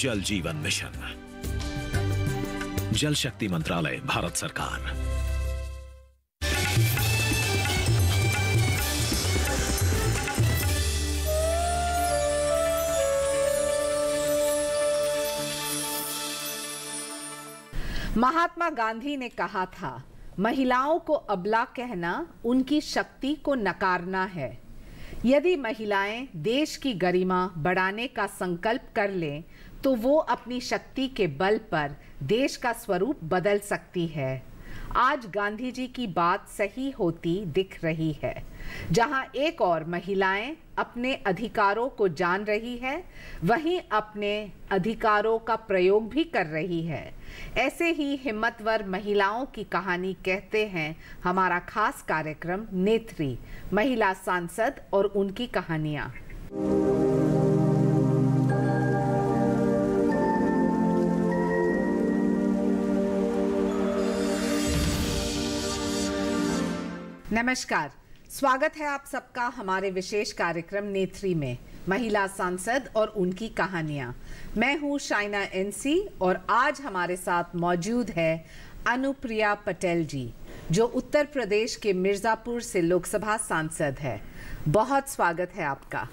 जल जीवन मिशन जल शक्ति मंत्रालय भारत सरकार महात्मा गांधी ने कहा था महिलाओं को अबला कहना उनकी शक्ति को नकारना है यदि महिलाएं देश की गरिमा बढ़ाने का संकल्प कर लें तो वो अपनी शक्ति के बल पर देश का स्वरूप बदल सकती है आज गांधी जी की बात सही होती दिख रही है जहां एक और महिलाएं अपने अधिकारों को जान रही है वहीं अपने अधिकारों का प्रयोग भी कर रही है ऐसे ही हिम्मतवर महिलाओं की कहानी कहते हैं हमारा खास कार्यक्रम नेत्री महिला सांसद और उनकी कहानियाँ नमस्कार स्वागत है आप सबका हमारे विशेष कार्यक्रम नेत्री में महिला सांसद और उनकी कहानियां मैं हूं शाइना एनसी और आज हमारे साथ मौजूद है अनुप्रिया पटेल जी जो उत्तर प्रदेश के मिर्ज़ापुर से लोकसभा सांसद है बहुत स्वागत है आपका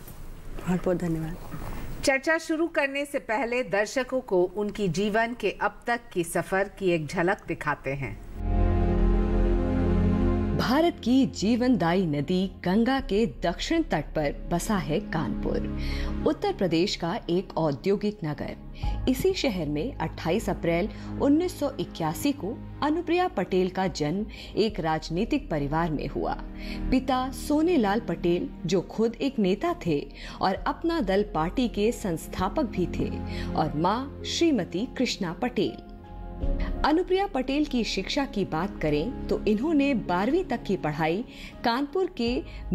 बहुत बहुत धन्यवाद चर्चा शुरू करने से पहले दर्शकों को उनकी जीवन के अब तक की सफ़र की एक झलक दिखाते हैं भारत की जीवनदायी नदी गंगा के दक्षिण तट पर बसा है कानपुर उत्तर प्रदेश का एक औद्योगिक नगर इसी शहर में 28 अप्रैल 1981 को अनुप्रिया पटेल का जन्म एक राजनीतिक परिवार में हुआ पिता सोनेलाल पटेल जो खुद एक नेता थे और अपना दल पार्टी के संस्थापक भी थे और माँ श्रीमती कृष्णा पटेल अनुप्रिया पटेल की शिक्षा की बात करें तो इन्होंने बारहवीं तक की पढ़ाई कानपुर के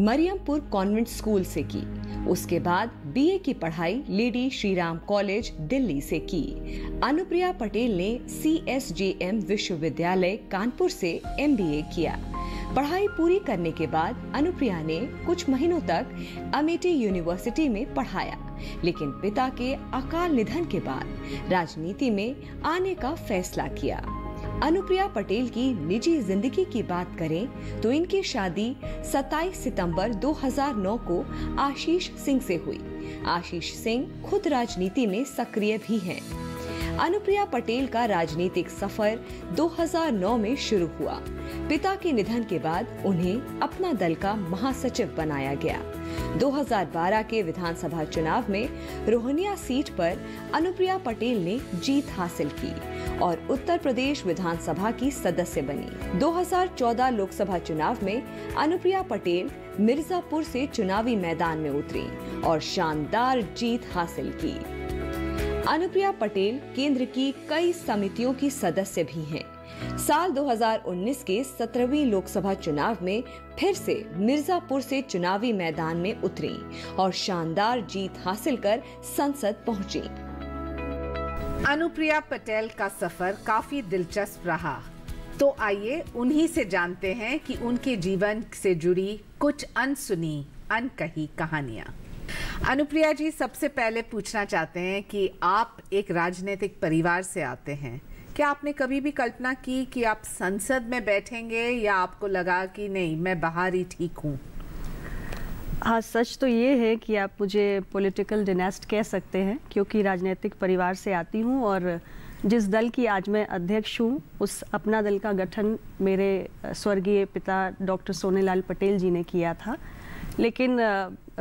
मरियमपुर कॉन्वेंट स्कूल से की उसके बाद बीए की पढ़ाई लेडी श्रीराम कॉलेज दिल्ली से की अनुप्रिया पटेल ने सी एस जे एम विश्वविद्यालय कानपुर से एमबीए किया पढ़ाई पूरी करने के बाद अनुप्रिया ने कुछ महीनों तक अमेठी यूनिवर्सिटी में पढ़ाया लेकिन पिता के अकाल निधन के बाद राजनीति में आने का फैसला किया अनुप्रिया पटेल की निजी जिंदगी की बात करें तो इनकी शादी 27 सितंबर 2009 को आशीष सिंह से हुई आशीष सिंह खुद राजनीति में सक्रिय भी हैं। अनुप्रिया पटेल का राजनीतिक सफर 2009 में शुरू हुआ पिता के निधन के बाद उन्हें अपना दल का महासचिव बनाया गया 2012 के विधानसभा चुनाव में रोहनिया सीट पर अनुप्रिया पटेल ने जीत हासिल की और उत्तर प्रदेश विधानसभा की सदस्य बनी 2014 लोकसभा चुनाव में अनुप्रिया पटेल मिर्जापुर से चुनावी मैदान में उतरी और शानदार जीत हासिल की अनुप्रिया पटेल केंद्र की कई समितियों की सदस्य भी हैं साल 2019 के 17वीं लोकसभा चुनाव में फिर से मिर्जापुर से चुनावी मैदान में उतरी और शानदार जीत हासिल कर संसद पहुंची। अनुप्रिया पटेल का सफर काफी दिलचस्प रहा तो आइए उन्हीं से जानते हैं कि उनके जीवन से जुड़ी कुछ अनसुनी अनकही कहानियाँ अनुप्रिया जी सबसे पहले पूछना चाहते हैं कि आप एक राजनीतिक परिवार से आते हैं क्या आपने कभी भी कल्पना की कि आप संसद में बैठेंगे या आपको लगा कि नहीं मैं बाहर ही ठीक हूँ हाँ सच तो ये है कि आप मुझे पॉलिटिकल डिनेस्ट कह सकते हैं क्योंकि राजनीतिक परिवार से आती हूँ और जिस दल की आज मैं अध्यक्ष हूँ उस अपना दल का गठन मेरे स्वर्गीय पिता डॉक्टर सोनेलाल पटेल जी ने किया था लेकिन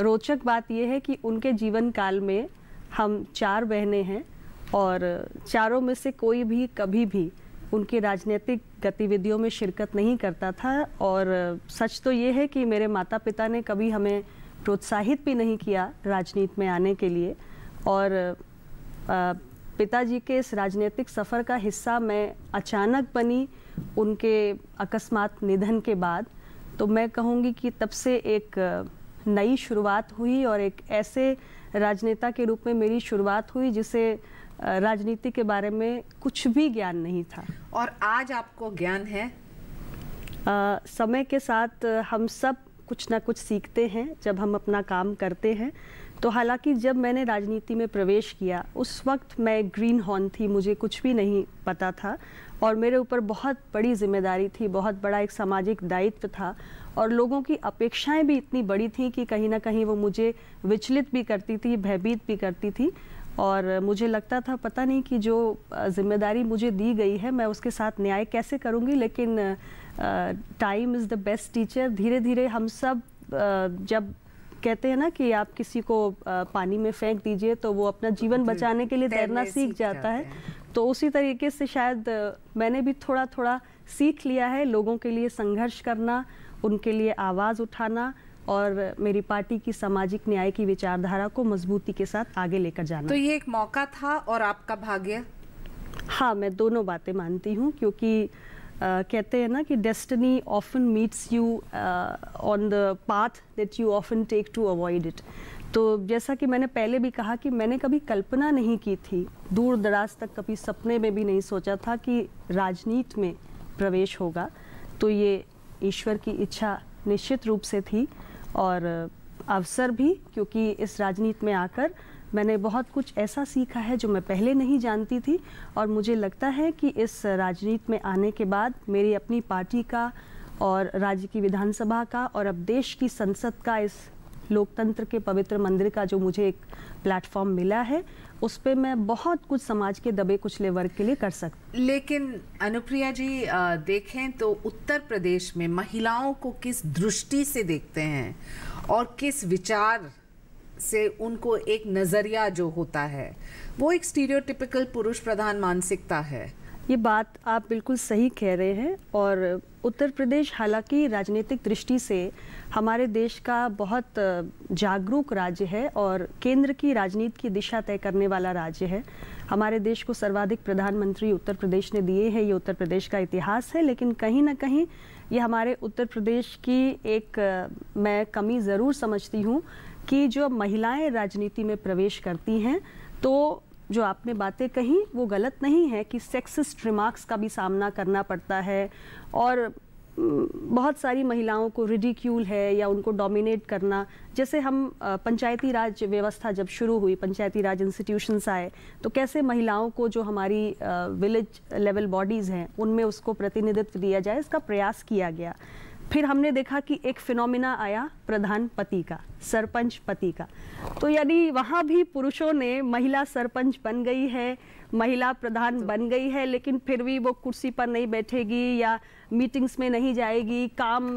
रोचक बात यह है कि उनके जीवन काल में हम चार बहनें हैं और चारों में से कोई भी कभी भी उनकी राजनीतिक गतिविधियों में शिरकत नहीं करता था और सच तो ये है कि मेरे माता पिता ने कभी हमें प्रोत्साहित भी नहीं किया राजनीति में आने के लिए और पिताजी के इस राजनीतिक सफ़र का हिस्सा मैं अचानक बनी उनके अकस्मात निधन के बाद तो मैं कहूँगी कि तब से एक नई शुरुआत हुई और एक ऐसे राजनेता के रूप में मेरी शुरुआत हुई जिसे राजनीति के बारे में कुछ भी ज्ञान नहीं था और आज आपको ज्ञान है आ, समय के साथ हम सब कुछ ना कुछ सीखते हैं जब हम अपना काम करते हैं तो हालांकि जब मैंने राजनीति में प्रवेश किया उस वक्त मैं ग्रीन हॉर्न थी मुझे कुछ भी नहीं पता था और मेरे ऊपर बहुत बड़ी जिम्मेदारी थी बहुत बड़ा एक सामाजिक दायित्व था और लोगों की अपेक्षाएं भी इतनी बड़ी थी कि कहीं ना कहीं वो मुझे विचलित भी करती थी भयभीत भी करती थी और मुझे लगता था पता नहीं कि जो जिम्मेदारी मुझे दी गई है मैं उसके साथ न्याय कैसे करूँगी लेकिन time is the best teacher धीरे धीरे हम सब जब कहते हैं ना कि आप किसी को पानी में फेंक दीजिए तो वो अपना जीवन बचाने के लिए तैरना सीख जाता है तो उसी तरीके से शायद मैंने भी थोड़ा थोड़ा सीख लिया है लोगों के लिए संघर्ष करना उनके लिए आवाज़ उठाना और मेरी पार्टी की सामाजिक न्याय की विचारधारा को मजबूती के साथ आगे लेकर जाना तो ये एक मौका था और आपका भाग्य हाँ मैं दोनों बातें मानती हूँ क्योंकि आ, कहते हैं ना कि destiny often meets you on the path that you often take to avoid it तो जैसा कि मैंने पहले भी कहा कि मैंने कभी कल्पना नहीं की थी दूर दराज तक कभी सपने में भी नहीं सोचा था कि राजनीति में प्रवेश होगा तो ये ईश्वर की इच्छा निश्चित रूप से थी और अवसर भी क्योंकि इस राजनीति में आकर मैंने बहुत कुछ ऐसा सीखा है जो मैं पहले नहीं जानती थी और मुझे लगता है कि इस राजनीति में आने के बाद मेरी अपनी पार्टी का और राज्य की विधानसभा का और अब देश की संसद का इस लोकतंत्र के पवित्र मंदिर का जो मुझे एक प्लेटफॉर्म मिला है उस पर मैं बहुत कुछ समाज के दबे कुचले वर्ग के लिए कर सकती लेकिन अनुप्रिया जी देखें तो उत्तर प्रदेश में महिलाओं को किस दृष्टि से देखते हैं और किस विचार से उनको एक नज़रिया जो होता है वो एक स्टीरियोटिपिकल पुरुष प्रधान मानसिकता है ये बात आप बिल्कुल सही कह रहे हैं और उत्तर प्रदेश हालांकि राजनीतिक दृष्टि से हमारे देश का बहुत जागरूक राज्य है और केंद्र की राजनीति की दिशा तय करने वाला राज्य है हमारे देश को सर्वाधिक प्रधानमंत्री उत्तर प्रदेश ने दिए हैं ये उत्तर प्रदेश का इतिहास है लेकिन कहीं ना कहीं ये हमारे उत्तर प्रदेश की एक मैं कमी ज़रूर समझती हूँ कि जो महिलाएं राजनीति में प्रवेश करती हैं तो जो आपने बातें कही वो गलत नहीं है कि सेक्सिस्ट रिमार्क्स का भी सामना करना पड़ता है और बहुत सारी महिलाओं को रिडिक्यूल है या उनको डोमिनेट करना जैसे हम पंचायती राज व्यवस्था जब शुरू हुई पंचायती राज इंस्टीट्यूशंस आए तो कैसे महिलाओं को जो हमारी विलेज लेवल बॉडीज़ हैं उनमें उसको प्रतिनिधित्व दिया जाए इसका प्रयास किया गया फिर हमने देखा कि एक फिनोमिना आया प्रधान पति का सरपंच पति का तो यदि वहाँ भी पुरुषों ने महिला सरपंच बन गई है महिला प्रधान बन गई है लेकिन फिर भी वो कुर्सी पर नहीं बैठेगी या मीटिंग्स में नहीं जाएगी काम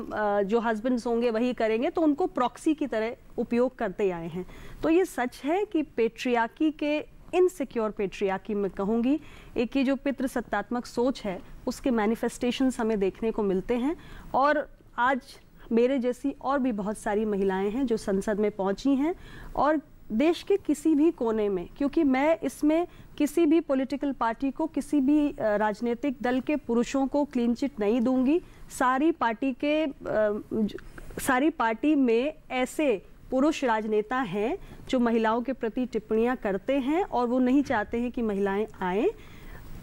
जो हस्बैंड्स होंगे वही करेंगे तो उनको प्रॉक्सी की तरह उपयोग करते आए हैं तो ये सच है कि पेट्रियाकी के इनसिक्योर पेट्रियाकी मैं कहूँगी एक ये जो पितृसत्तात्मक सोच है उसके मैनिफेस्टेशन हमें देखने को मिलते हैं और आज मेरे जैसी और भी बहुत सारी महिलाएं हैं जो संसद में पहुंची हैं और देश के किसी भी कोने में क्योंकि मैं इसमें किसी भी पॉलिटिकल पार्टी को किसी भी राजनीतिक दल के पुरुषों को क्लीन चिट नहीं दूंगी सारी पार्टी के सारी पार्टी में ऐसे पुरुष राजनेता हैं जो महिलाओं के प्रति टिप्पणियां करते हैं और वो नहीं चाहते हैं कि महिलाएं आएँ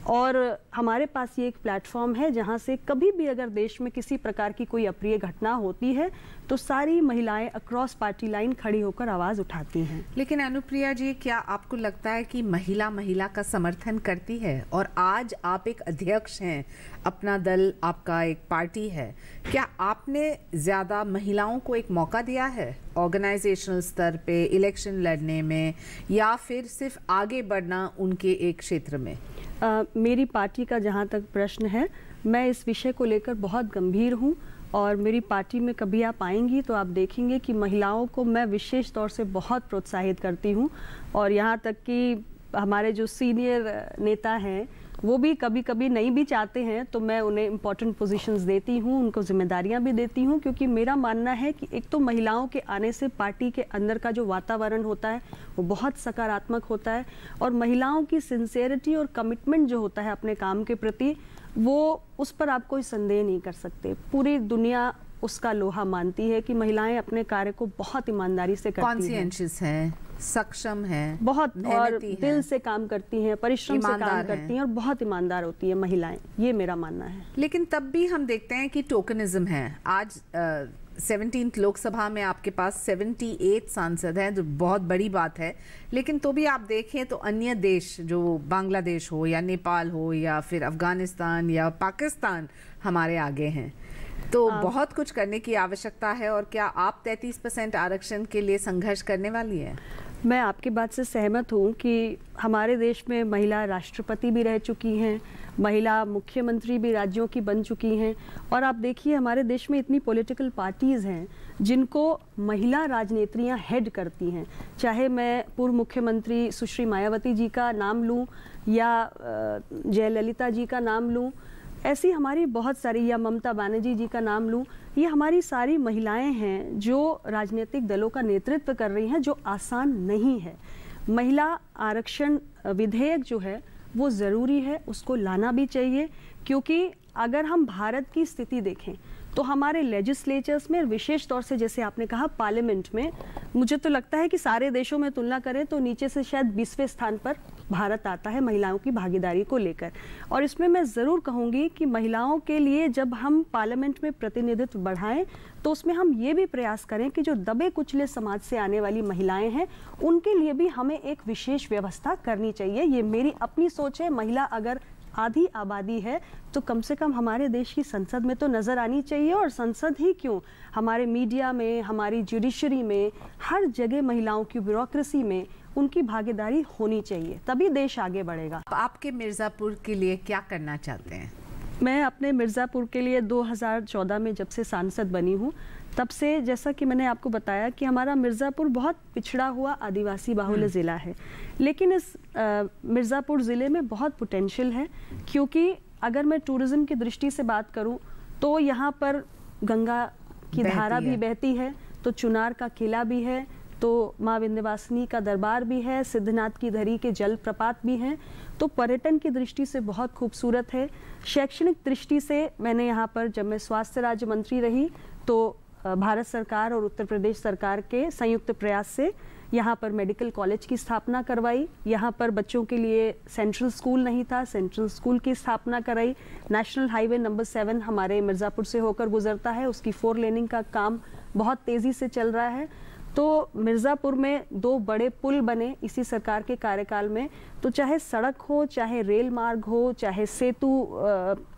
और हमारे पास ये एक प्लेटफॉर्म है जहाँ से कभी भी अगर देश में किसी प्रकार की कोई अप्रिय घटना होती है तो सारी महिलाएं अक्रॉस पार्टी लाइन खड़ी होकर आवाज़ उठाती हैं लेकिन अनुप्रिया जी क्या आपको लगता है कि महिला महिला का समर्थन करती है और आज आप एक अध्यक्ष हैं अपना दल आपका एक पार्टी है क्या आपने ज़्यादा महिलाओं को एक मौका दिया है ऑर्गेनाइजेशनल स्तर पे इलेक्शन लड़ने में या फिर सिर्फ आगे बढ़ना उनके एक क्षेत्र में आ, मेरी पार्टी का जहाँ तक प्रश्न है मैं इस विषय को लेकर बहुत गंभीर हूँ और मेरी पार्टी में कभी आप आएंगी तो आप देखेंगे कि महिलाओं को मैं विशेष तौर से बहुत प्रोत्साहित करती हूँ और यहाँ तक कि हमारे जो सीनियर नेता हैं वो भी कभी कभी नहीं भी चाहते हैं तो मैं उन्हें इंपॉर्टेंट पोजीशंस देती हूँ उनको जिम्मेदारियाँ भी देती हूँ क्योंकि मेरा मानना है कि एक तो महिलाओं के आने से पार्टी के अंदर का जो वातावरण होता है वो बहुत सकारात्मक होता है और महिलाओं की सिंसेरिटी और कमिटमेंट जो होता है अपने काम के प्रति वो उस पर आप कोई संदेह नहीं कर सकते पूरी दुनिया उसका लोहा मानती है कि महिलाएं अपने कार्य को बहुत ईमानदारी से करती हैं है, सक्षम है बहुत और दिल है। से काम करती हैं परिश्रम से काम करती हैं और बहुत ईमानदार होती है महिलाएं ये मेरा मानना है लेकिन तब भी हम देखते हैं कि टोकनिज्म है आज सेवनटीन लोकसभा में आपके पास सेवेंटी एट सांसद हैं जो बहुत बड़ी बात है लेकिन तो भी आप देखें तो अन्य देश जो बांग्लादेश हो या नेपाल हो या फिर अफ़गानिस्तान या पाकिस्तान हमारे आगे हैं तो बहुत कुछ करने की आवश्यकता है और क्या आप 33 परसेंट आरक्षण के लिए संघर्ष करने वाली है मैं आपकी बात से सहमत हूँ कि हमारे देश में महिला राष्ट्रपति भी रह चुकी हैं महिला मुख्यमंत्री भी राज्यों की बन चुकी हैं और आप देखिए हमारे देश में इतनी पॉलिटिकल पार्टीज़ हैं जिनको महिला राजनेत्रियाँ हेड करती हैं चाहे मैं पूर्व मुख्यमंत्री सुश्री मायावती जी का नाम लूँ या जयललिता जी का नाम लूँ ऐसी हमारी बहुत सारी या ममता बनर्जी जी का नाम लूँ ये हमारी सारी महिलाएं हैं जो राजनीतिक दलों का नेतृत्व कर रही हैं जो आसान नहीं है महिला आरक्षण विधेयक जो है वो ज़रूरी है उसको लाना भी चाहिए क्योंकि अगर हम भारत की स्थिति देखें तो हमारे लेजिस्लेचर्स में विशेष तौर से जैसे आपने कहा पार्लियामेंट में मुझे तो लगता है कि सारे देशों में तुलना करें तो नीचे से शायद बीसवें स्थान पर भारत आता है महिलाओं की भागीदारी को लेकर और इसमें मैं ज़रूर कहूंगी कि महिलाओं के लिए जब हम पार्लियामेंट में प्रतिनिधित्व बढ़ाएं तो उसमें हम ये भी प्रयास करें कि जो दबे कुचले समाज से आने वाली महिलाएं हैं उनके लिए भी हमें एक विशेष व्यवस्था करनी चाहिए ये मेरी अपनी सोच है महिला अगर आधी आबादी है तो कम से कम हमारे देश की संसद में तो नज़र आनी चाहिए और संसद ही क्यों हमारे मीडिया में हमारी जुडिशरी में हर जगह महिलाओं की ब्यूरोक्रेसी में उनकी भागीदारी होनी चाहिए तभी देश आगे बढ़ेगा आपके मिर्ज़ापुर के लिए क्या करना चाहते हैं मैं अपने मिर्ज़ापुर के लिए 2014 में जब से सांसद बनी हूँ तब से जैसा कि मैंने आपको बताया कि हमारा मिर्ज़ापुर बहुत पिछड़ा हुआ आदिवासी बाहुल्य हम्म। ज़िला है लेकिन इस मिर्ज़ापुर ज़िले में बहुत पोटेंशियल है क्योंकि अगर मैं टूरिज़्म की दृष्टि से बात करूँ तो यहाँ पर गंगा की धारा भी बहती है तो चुनार का किला भी है तो माँ विंध्यवासिनी का दरबार भी है सिद्धनाथ की धरी के जल प्रपात भी हैं तो पर्यटन की दृष्टि से बहुत खूबसूरत है शैक्षणिक दृष्टि से मैंने यहाँ पर जब मैं स्वास्थ्य राज्य मंत्री रही तो भारत सरकार और उत्तर प्रदेश सरकार के संयुक्त प्रयास से यहाँ पर मेडिकल कॉलेज की स्थापना करवाई यहाँ पर बच्चों के लिए सेंट्रल स्कूल नहीं था सेंट्रल स्कूल की स्थापना कराई नेशनल हाईवे नंबर सेवन हमारे मिर्ज़ापुर से होकर गुजरता है उसकी फोर लेनिंग का काम बहुत तेज़ी से चल रहा है तो मिर्ज़ापुर में दो बड़े पुल बने इसी सरकार के कार्यकाल में तो चाहे सड़क हो चाहे रेल मार्ग हो चाहे सेतु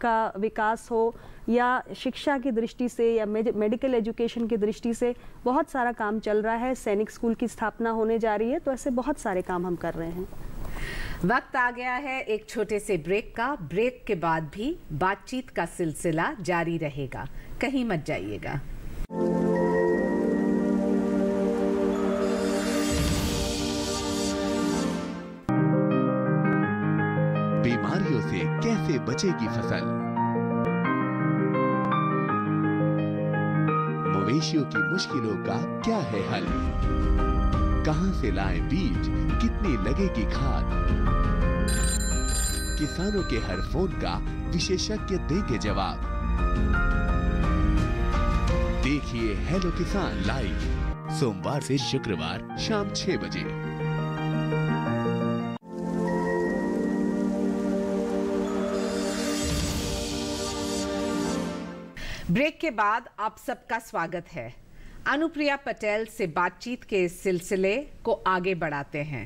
का विकास हो या शिक्षा की दृष्टि से या मेडिकल एजुकेशन की दृष्टि से बहुत सारा काम चल रहा है सैनिक स्कूल की स्थापना होने जा रही है तो ऐसे बहुत सारे काम हम कर रहे हैं वक्त आ गया है एक छोटे से ब्रेक का ब्रेक के बाद भी बातचीत का सिलसिला जारी रहेगा कहीं मत जाइएगा बचेगी फसल मवेशियों की मुश्किलों का क्या है हल कहां से लाए बीज कितनी लगेगी खाद किसानों के हर फोन का विशेषज्ञ देंगे जवाब देखिए हेलो किसान लाइव सोमवार से शुक्रवार शाम छह बजे ब्रेक के बाद आप सबका स्वागत है अनुप्रिया पटेल से बातचीत के इस सिलसिले को आगे बढ़ाते हैं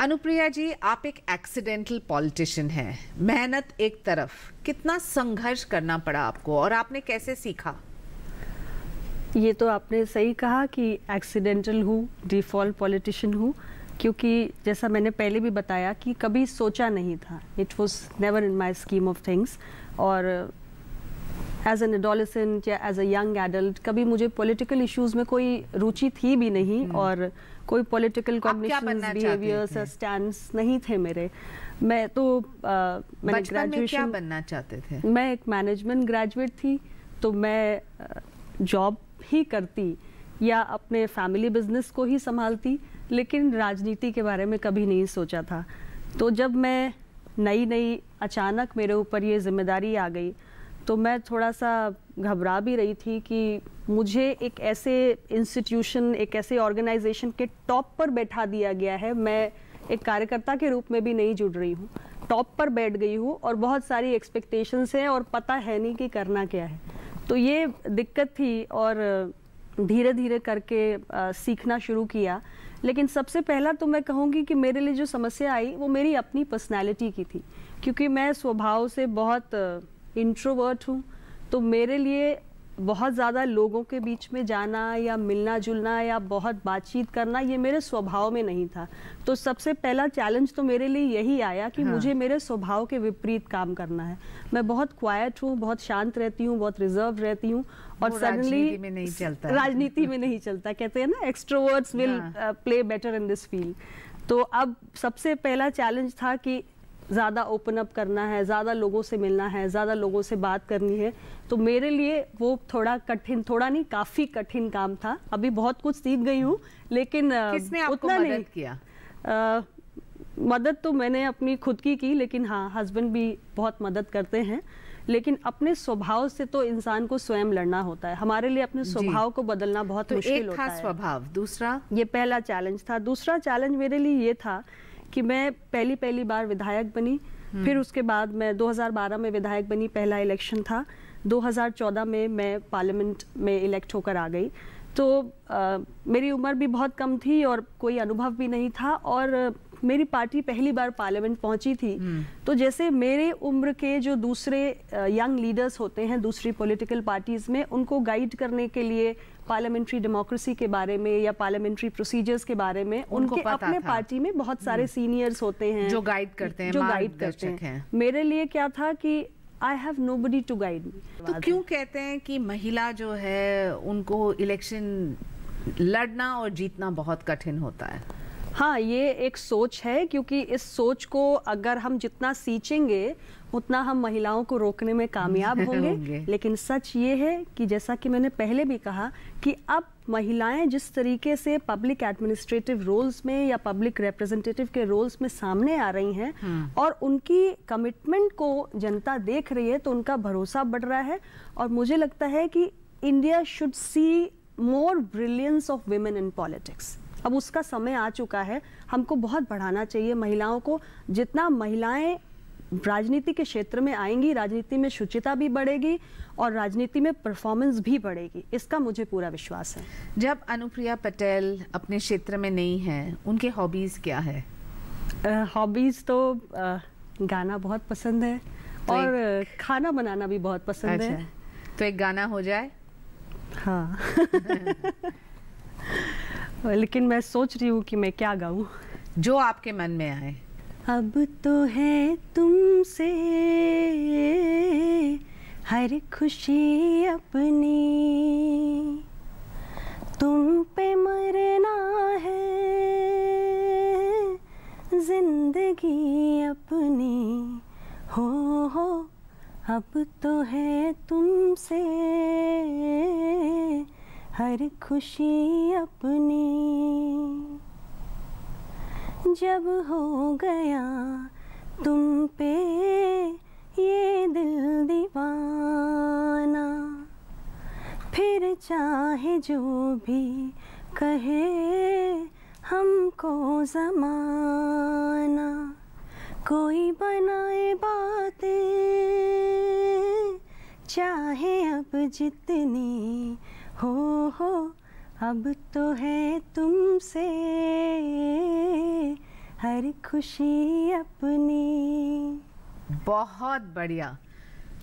अनुप्रिया जी आप एक एक्सीडेंटल पॉलिटिशियन हैं मेहनत एक तरफ कितना संघर्ष करना पड़ा आपको और आपने कैसे सीखा ये तो आपने सही कहा कि एक्सीडेंटल हूँ डिफॉल्ट पॉलिटिशियन हूँ क्योंकि जैसा मैंने पहले भी बताया कि कभी सोचा नहीं था it was never in my scheme of things और एज एन एडोलिसेंट या एज अ यंग एडल्ट कभी मुझे पॉलिटिकल इश्यूज में कोई रुचि थी भी नहीं हम्म। और कोई पॉलिटिकल बिहेवियर्स स्टैंड नहीं थे मेरे मैं तो आ, मैंने ग्रेजुएशन बनना चाहते थे मैं एक मैनेजमेंट ग्रेजुएट थी तो मैं जॉब ही करती या अपने फैमिली बिजनेस को ही संभालती लेकिन राजनीति के बारे में कभी नहीं सोचा था तो जब मैं नई नई अचानक मेरे ऊपर ये जिम्मेदारी आ गई तो मैं थोड़ा सा घबरा भी रही थी कि मुझे एक ऐसे इंस्टीट्यूशन एक ऐसे ऑर्गेनाइजेशन के टॉप पर बैठा दिया गया है मैं एक कार्यकर्ता के रूप में भी नहीं जुड़ रही हूँ टॉप पर बैठ गई हूँ और बहुत सारी एक्सपेक्टेशंस हैं और पता है नहीं कि करना क्या है तो ये दिक्कत थी और धीरे धीरे करके आ, सीखना शुरू किया लेकिन सबसे पहला तो मैं कहूँगी कि मेरे लिए जो समस्या आई वो मेरी अपनी पर्सनैलिटी की थी क्योंकि मैं स्वभाव से बहुत इंट्रोवर्ट हूँ तो मेरे लिए बहुत ज़्यादा लोगों के बीच में जाना या मिलना जुलना या बहुत बातचीत करना ये मेरे स्वभाव में नहीं था तो सबसे पहला चैलेंज तो मेरे लिए यही आया कि हाँ। मुझे मेरे स्वभाव के विपरीत काम करना है मैं बहुत क्वाइट हूँ बहुत शांत रहती हूँ बहुत रिजर्व रहती हूँ और सडनली में नहीं चलता राजनीति में नहीं चलता कहते हैं ना extroverts will play better in this field तो अब सबसे पहला चैलेंज था कि ज़्यादा ओपन अप करना है ज़्यादा लोगों से मिलना है ज़्यादा लोगों से बात करनी है तो मेरे लिए वो थोड़ा कठिन थोड़ा नहीं काफ़ी कठिन काम था अभी बहुत कुछ सीख गई हूँ लेकिन किसने आपको उतना मदद नहीं किया आ, मदद तो मैंने अपनी खुद की की लेकिन हाँ हस्बैंड भी बहुत मदद करते हैं लेकिन अपने स्वभाव से तो इंसान को स्वयं लड़ना होता है हमारे लिए अपने स्वभाव को बदलना बहुत तो मुश्किल होता है स्वभाव दूसरा ये पहला चैलेंज था दूसरा चैलेंज मेरे लिए ये था कि मैं पहली पहली बार विधायक बनी हम्म। फिर उसके बाद मैं 2012 में विधायक बनी पहला इलेक्शन था 2014 में मैं पार्लियामेंट में इलेक्ट होकर आ गई तो आ, मेरी उम्र भी बहुत कम थी और कोई अनुभव भी नहीं था और मेरी पार्टी पहली बार पार्लियामेंट पहुंची थी हम्म। तो जैसे मेरे उम्र के जो दूसरे यंग लीडर्स होते हैं दूसरी पॉलिटिकल पार्टीज़ में उनको गाइड करने के लिए पार्लियामेंट्री डेमोक्रेसी के बारे में या पार्लियामेंट्री प्रोसीजर्स के बारे में उनके अपने पार्टी में बहुत सारे सीनियर्स हम्म। होते हैं जो गाइड करते हैं जो गाइड करते हैं मेरे लिए क्या था कि I have no buddy to guide me तो क्यों कहते हैं कि महिला जो है उनको इलेक्शन लड़ना और जीतना बहुत कठिन होता है हाँ ये एक सोच है क्योंकि इस सोच को अगर हम जितना सींचेंगे उतना हम महिलाओं को रोकने में कामयाब होंगे, लेकिन सच ये है कि जैसा कि मैंने पहले भी कहा कि अब महिलाएं जिस तरीके से पब्लिक एडमिनिस्ट्रेटिव रोल्स में या पब्लिक रिप्रेजेंटेटिव के रोल्स में सामने आ रही हैं हाँ। और उनकी कमिटमेंट को जनता देख रही है तो उनका भरोसा बढ़ रहा है और मुझे लगता है कि India should see more brilliance of women in politics अब उसका समय आ चुका है हमको बहुत बढ़ाना चाहिए महिलाओं को जितना महिलाएं राजनीति के क्षेत्र में आएंगी राजनीति में शुचिता भी बढ़ेगी और राजनीति में परफॉर्मेंस भी बढ़ेगी इसका मुझे पूरा विश्वास है जब अनुप्रिया पटेल अपने क्षेत्र में नहीं है उनके हॉबीज़ क्या है हॉबीज़ तो आ, गाना बहुत पसंद है तो और खाना बनाना भी बहुत पसंद अच्छा, है तो एक गाना हो जाए हाँ लेकिन मैं सोच रही हूँ कि मैं क्या गाऊँ जो आपके मन में आए अब तो है तुमसे हर खुशी अपनी तुम पे मरना है जिंदगी अपनी हो हो अब तो है तुमसे हर खुशी अपनी जब हो गया तुम पे ये दिल दीवाना फिर चाहे जो भी कहे हमको जमाना कोई बनाए बातें चाहे अब जितनी हो हो अब तो है तुमसे हर खुशी अपनी बहुत बढ़िया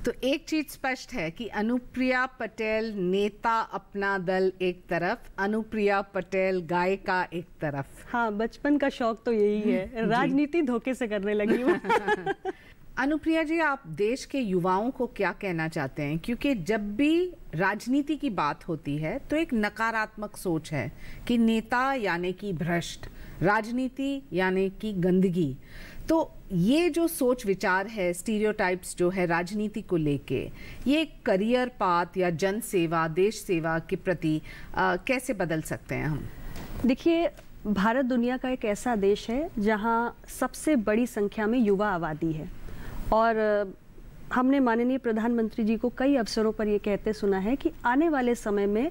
तो एक चीज स्पष्ट है कि अनुप्रिया पटेल नेता अपना दल एक तरफ अनुप्रिया पटेल गायिका एक तरफ हाँ बचपन का शौक तो यही है राजनीति धोखे से करने लगी अनुप्रिया जी आप देश के युवाओं को क्या कहना चाहते हैं क्योंकि जब भी राजनीति की बात होती है तो एक नकारात्मक सोच है कि नेता यानी कि भ्रष्ट राजनीति यानी कि गंदगी तो ये जो सोच विचार है स्टीरियोटाइप्स जो है राजनीति को लेके ये करियर पात या जन सेवा देश सेवा के प्रति आ, कैसे बदल सकते हैं हम देखिए भारत दुनिया का एक ऐसा देश है जहाँ सबसे बड़ी संख्या में युवा आबादी है और हमने माननीय प्रधानमंत्री जी को कई अवसरों पर ये कहते सुना है कि आने वाले समय में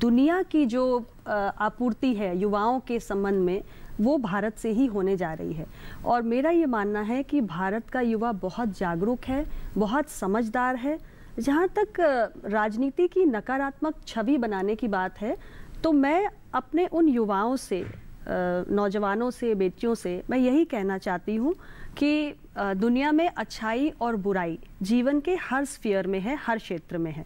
दुनिया की जो आपूर्ति है युवाओं के संबंध में वो भारत से ही होने जा रही है और मेरा ये मानना है कि भारत का युवा बहुत जागरूक है बहुत समझदार है जहाँ तक राजनीति की नकारात्मक छवि बनाने की बात है तो मैं अपने उन युवाओं से नौजवानों से बेटियों से मैं यही कहना चाहती हूँ कि दुनिया में अच्छाई और बुराई जीवन के हर स्फीयर में है हर क्षेत्र में है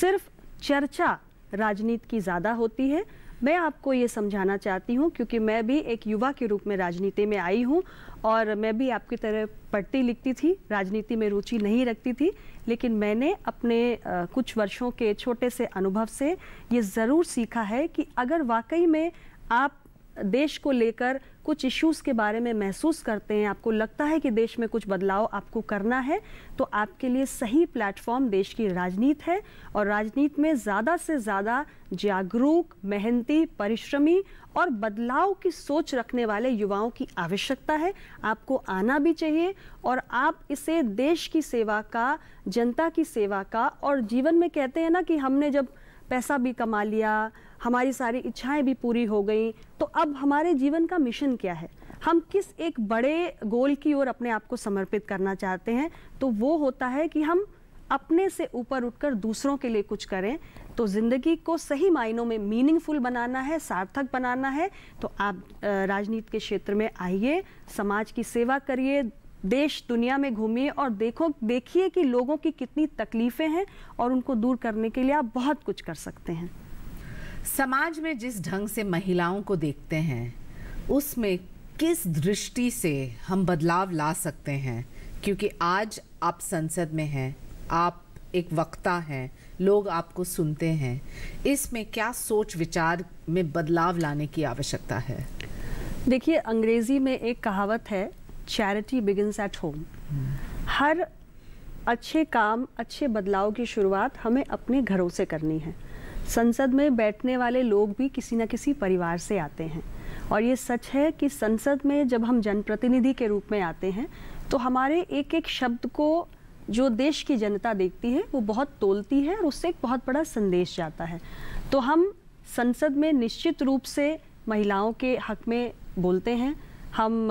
सिर्फ चर्चा राजनीति की ज़्यादा होती है मैं आपको ये समझाना चाहती हूँ क्योंकि मैं भी एक युवा के रूप में राजनीति में आई हूँ और मैं भी आपकी तरह पढ़ती लिखती थी राजनीति में रुचि नहीं रखती थी लेकिन मैंने अपने कुछ वर्षों के छोटे से अनुभव से ये ज़रूर सीखा है कि अगर वाकई में आप देश को लेकर कुछ इश्यूज़ के बारे में महसूस करते हैं आपको लगता है कि देश में कुछ बदलाव आपको करना है तो आपके लिए सही प्लेटफॉर्म देश की राजनीति है और राजनीति में ज़्यादा से ज़्यादा जागरूक मेहनती परिश्रमी और बदलाव की सोच रखने वाले युवाओं की आवश्यकता है आपको आना भी चाहिए और आप इसे देश की सेवा का जनता की सेवा का और जीवन में कहते हैं ना कि हमने जब पैसा भी कमा लिया हमारी सारी इच्छाएं भी पूरी हो गई तो अब हमारे जीवन का मिशन क्या है हम किस एक बड़े गोल की ओर अपने आप को समर्पित करना चाहते हैं तो वो होता है कि हम अपने से ऊपर उठकर दूसरों के लिए कुछ करें तो ज़िंदगी को सही मायनों में मीनिंगफुल बनाना है सार्थक बनाना है तो आप राजनीति के क्षेत्र में आइए समाज की सेवा करिए देश दुनिया में घूमिए और देखो देखिए कि लोगों की कितनी तकलीफ़ें हैं और उनको दूर करने के लिए आप बहुत कुछ कर सकते हैं समाज में जिस ढंग से महिलाओं को देखते हैं उसमें किस दृष्टि से हम बदलाव ला सकते हैं क्योंकि आज आप संसद में हैं आप एक वक्ता हैं लोग आपको सुनते हैं इसमें क्या सोच विचार में बदलाव लाने की आवश्यकता है देखिए अंग्रेज़ी में एक कहावत है चैरिटी बिगिनस एट होम हर अच्छे काम अच्छे बदलाव की शुरुआत हमें अपने घरों से करनी है संसद में बैठने वाले लोग भी किसी न किसी परिवार से आते हैं और ये सच है कि संसद में जब हम जनप्रतिनिधि के रूप में आते हैं तो हमारे एक एक शब्द को जो देश की जनता देखती है वो बहुत तोलती है और उससे एक बहुत बड़ा संदेश जाता है तो हम संसद में निश्चित रूप से महिलाओं के हक में बोलते हैं हम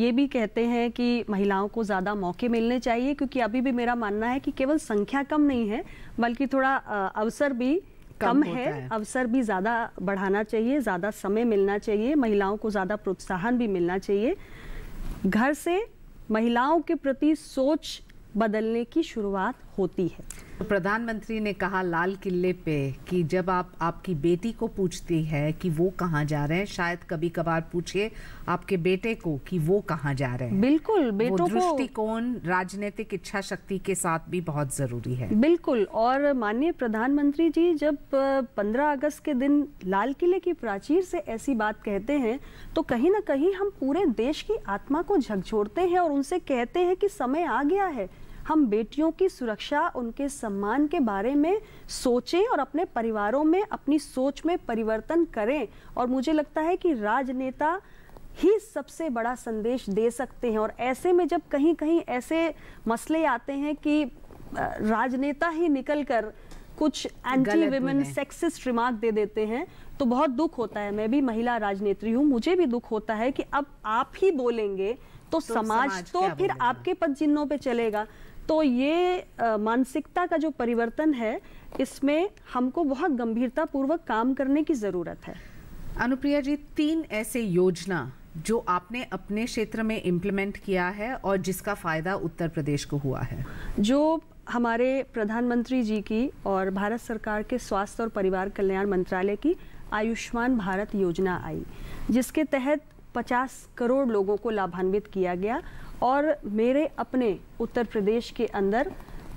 ये भी कहते हैं कि महिलाओं को ज़्यादा मौके मिलने चाहिए क्योंकि अभी भी मेरा मानना है कि केवल संख्या कम नहीं है बल्कि थोड़ा अवसर भी कम, है, है अवसर भी ज़्यादा बढ़ाना चाहिए ज़्यादा समय मिलना चाहिए महिलाओं को ज़्यादा प्रोत्साहन भी मिलना चाहिए घर से महिलाओं के प्रति सोच बदलने की शुरुआत होती है तो प्रधानमंत्री ने कहा लाल किले पे कि जब आप आपकी बेटी को पूछती है कि वो कहाँ जा रहे हैं शायद कभी कभार पूछिए आपके बेटे को कि वो कहाँ जा रहे हैं बिल्कुल बेटों को दृष्टिकोण राजनीतिक इच्छा शक्ति के साथ भी बहुत जरूरी है बिल्कुल और माननीय प्रधानमंत्री जी जब 15 अगस्त के दिन लाल किले की प्राचीर से ऐसी बात कहते हैं तो कहीं ना कहीं हम पूरे देश की आत्मा को झकझोरते हैं और उनसे कहते हैं कि समय आ गया है हम बेटियों की सुरक्षा उनके सम्मान के बारे में सोचें और अपने परिवारों में अपनी सोच में परिवर्तन करें और मुझे लगता है कि राजनेता ही सबसे बड़ा संदेश दे सकते हैं और ऐसे में जब कहीं कहीं ऐसे मसले आते हैं कि राजनेता ही निकल कर कुछ एंटी वेमेन सेक्सिस्ट रिमार्क दे देते हैं तो बहुत दुख होता है मैं भी महिला राजनेत्री हूँ मुझे भी दुख होता है कि अब आप ही बोलेंगे तो, तो समाज, समाज तो फिर आपके पद चिन्हों पर चलेगा तो ये मानसिकता का जो परिवर्तन है इसमें हमको बहुत गंभीरता पूर्वक काम करने की ज़रूरत है अनुप्रिया जी तीन ऐसे योजना जो आपने अपने क्षेत्र में इम्प्लीमेंट किया है और जिसका फ़ायदा उत्तर प्रदेश को हुआ है जो हमारे प्रधानमंत्री जी की और भारत सरकार के स्वास्थ्य और परिवार कल्याण मंत्रालय की आयुष्मान भारत योजना आई जिसके तहत 50 करोड़ लोगों को लाभान्वित किया गया और मेरे अपने उत्तर प्रदेश के अंदर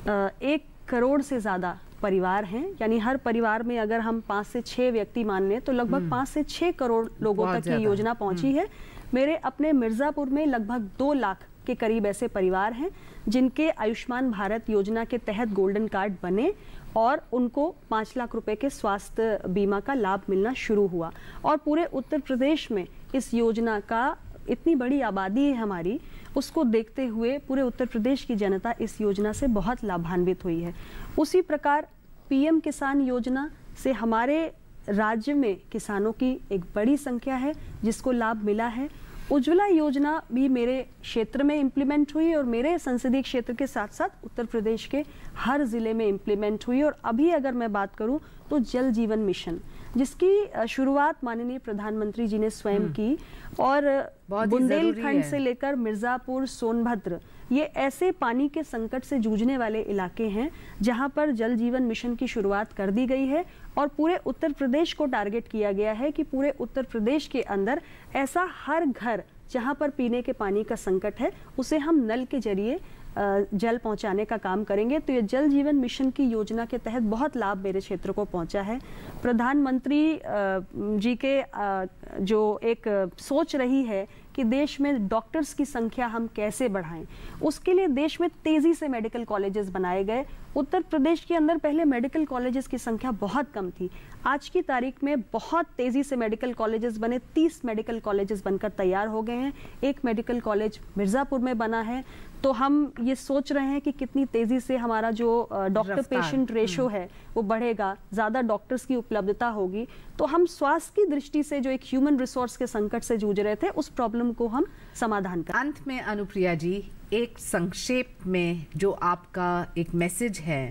एक करोड़ से ज़्यादा परिवार हैं यानी हर परिवार में अगर हम पाँच से छः व्यक्ति मान लें तो लगभग हम्म। पाँच से छः करोड़ लोगों तक ये योजना पहुंची हम्म। है मेरे अपने मिर्ज़ापुर में लगभग दो लाख के करीब ऐसे परिवार हैं जिनके आयुष्मान भारत योजना के तहत गोल्डन कार्ड बने और उनको पाँच लाख रुपए के स्वास्थ्य बीमा का लाभ मिलना शुरू हुआ और पूरे उत्तर प्रदेश में इस योजना का इतनी बड़ी आबादी है हमारी उसको देखते हुए पूरे उत्तर प्रदेश की जनता इस योजना से बहुत लाभान्वित हुई है उसी प्रकार पीएम किसान योजना से हमारे राज्य में किसानों की एक बड़ी संख्या है जिसको लाभ मिला है उज्ज्वला योजना भी मेरे क्षेत्र में इम्प्लीमेंट हुई और मेरे संसदीय क्षेत्र के साथ साथ उत्तर प्रदेश के हर ज़िले में इम्प्लीमेंट हुई और अभी अगर मैं बात करूं तो जल जीवन मिशन जिसकी शुरुआत माननीय प्रधानमंत्री जी ने स्वयं हम्म। की और बुंदेलखंड से लेकर मिर्ज़ापुर सोनभद्र ये ऐसे पानी के संकट से जूझने वाले इलाके हैं जहां पर जल जीवन मिशन की शुरुआत कर दी गई है और पूरे उत्तर प्रदेश को टारगेट किया गया है कि पूरे उत्तर प्रदेश के अंदर ऐसा हर घर जहां पर पीने के पानी का संकट है उसे हम नल के जरिए जल पहुंचाने का काम करेंगे तो ये जल जीवन मिशन की योजना के तहत बहुत लाभ मेरे क्षेत्र को पहुंचा है प्रधानमंत्री जी के जो एक सोच रही है कि देश में डॉक्टर्स की संख्या हम कैसे बढ़ाएं उसके लिए देश में तेज़ी से मेडिकल कॉलेजेस बनाए गए उत्तर प्रदेश के अंदर पहले मेडिकल कॉलेजेस की संख्या बहुत कम थी आज की तारीख में बहुत तेज़ी से मेडिकल कॉलेजेस बने 30 मेडिकल कॉलेजेस बनकर तैयार हो गए हैं एक मेडिकल कॉलेज मिर्ज़ापुर में बना है तो हम ये सोच रहे हैं कि कितनी तेज़ी से हमारा जो डॉक्टर पेशेंट रेशो है वो बढ़ेगा ज़्यादा डॉक्टर्स की उपलब्धता होगी तो हम स्वास्थ्य की दृष्टि से जो एक ह्यूमन रिसोर्स के संकट से जूझ रहे थे उस प्रॉब्लम को हम समाधान कर अंत में अनुप्रिया जी एक संक्षेप में जो आपका एक मैसेज है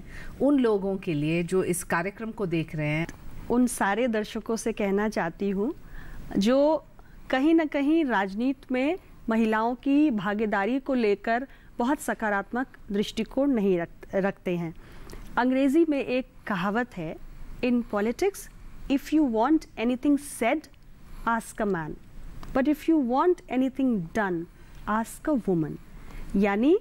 उन लोगों के लिए जो इस कार्यक्रम को देख रहे हैं उन सारे दर्शकों से कहना चाहती हूँ जो कहीं ना कहीं राजनीति में महिलाओं की भागीदारी को लेकर बहुत सकारात्मक दृष्टिकोण नहीं रख रखते हैं अंग्रेज़ी में एक कहावत है in politics if you want anything said ask a man but if you want anything done ask a woman यानी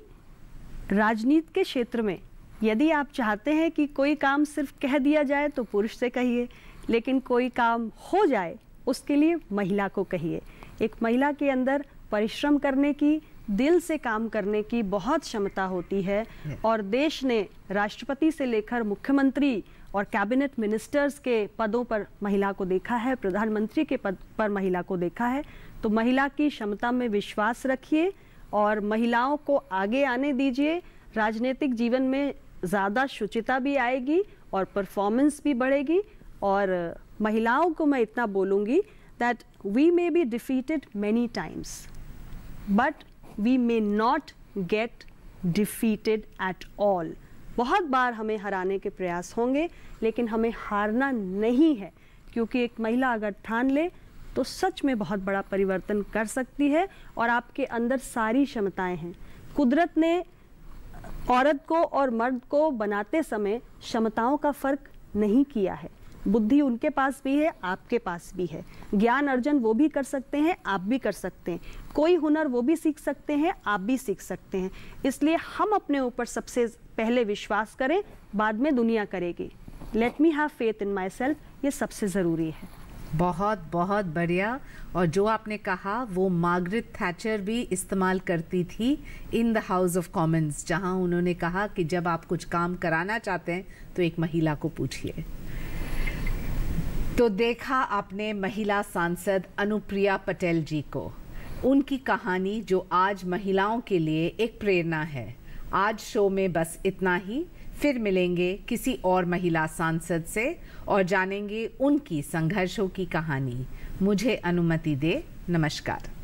राजनीति के क्षेत्र में यदि आप चाहते हैं कि कोई काम सिर्फ कह दिया जाए तो पुरुष से कहिए लेकिन कोई काम हो जाए उसके लिए महिला को कहिए एक महिला के अंदर परिश्रम करने की दिल से काम करने की बहुत क्षमता होती है और देश ने राष्ट्रपति से लेकर मुख्यमंत्री और कैबिनेट मिनिस्टर्स के पदों पर महिला को देखा है प्रधानमंत्री के पद पर महिला को देखा है तो महिला की क्षमता में विश्वास रखिए और महिलाओं को आगे आने दीजिए राजनीतिक जीवन में ज़्यादा शुचिता भी आएगी और परफॉर्मेंस भी बढ़ेगी और महिलाओं को मैं इतना बोलूँगी that we may be defeated many times but we may not get defeated at all बहुत बार हमें हराने के प्रयास होंगे लेकिन हमें हारना नहीं है क्योंकि एक महिला अगर ठान ले तो सच में बहुत बड़ा परिवर्तन कर सकती है और आपके अंदर सारी क्षमताएं हैं कुदरत ने औरत को और मर्द को बनाते समय क्षमताओं का फ़र्क नहीं किया है बुद्धि उनके पास भी है आपके पास भी है ज्ञान अर्जन वो भी कर सकते हैं आप भी कर सकते हैं कोई हुनर वो भी सीख सकते हैं आप भी सीख सकते हैं इसलिए हम अपने ऊपर सबसे पहले विश्वास करें बाद में दुनिया करेगी let me have faith in myself ये सबसे ज़रूरी है बहुत बहुत बढ़िया और जो आपने कहा वो मार्गरेट थैचर भी इस्तेमाल करती थी in the House of Commons जहां उन्होंने कहा कि जब आप कुछ काम कराना चाहते हैं तो एक महिला को पूछिए तो देखा आपने महिला सांसद अनुप्रिया पटेल जी को उनकी कहानी जो आज महिलाओं के लिए एक प्रेरणा है आज शो में बस इतना ही फिर मिलेंगे किसी और महिला सांसद से और जानेंगे उनकी संघर्षों की कहानी मुझे अनुमति दे नमस्कार